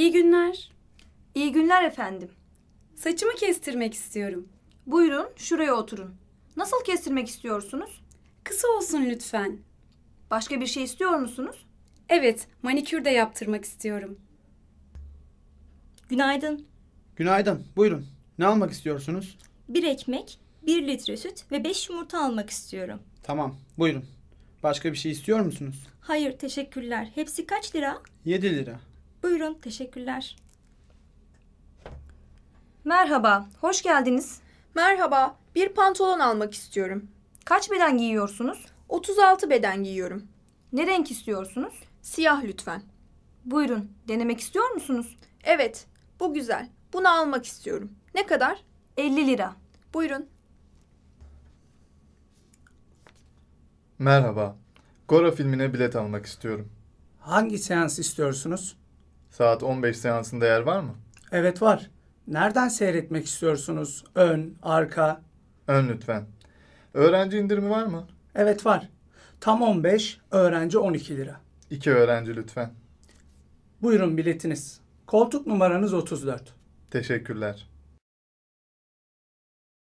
İyi günler. İyi günler efendim. Saçımı kestirmek istiyorum. Buyurun şuraya oturun. Nasıl kestirmek istiyorsunuz? Kısa olsun lütfen. Başka bir şey istiyor musunuz? Evet, manikür de yaptırmak istiyorum. Günaydın. Günaydın. Buyurun. Ne almak istiyorsunuz? Bir ekmek, bir litre süt ve beş yumurta almak istiyorum. Tamam. Buyurun. Başka bir şey istiyor musunuz? Hayır, teşekkürler. Hepsi kaç lira? Yedi lira. Buyurun, teşekkürler. Merhaba, hoş geldiniz. Merhaba, bir pantolon almak istiyorum. Kaç beden giyiyorsunuz? 36 beden giyiyorum. Ne renk istiyorsunuz? Siyah lütfen. Buyurun, denemek istiyor musunuz? Evet, bu güzel. Bunu almak istiyorum. Ne kadar? 50 lira. Buyurun. Merhaba. Gora filmine bilet almak istiyorum. Hangi seans istiyorsunuz? saat 15 seansında yer var mı? Evet var. Nereden seyretmek istiyorsunuz? Ön, arka? Ön lütfen. Öğrenci indirimi var mı? Evet var. Tam 15, öğrenci 12 lira. İki öğrenci lütfen. Buyurun biletiniz. Koltuk numaranız 34. Teşekkürler.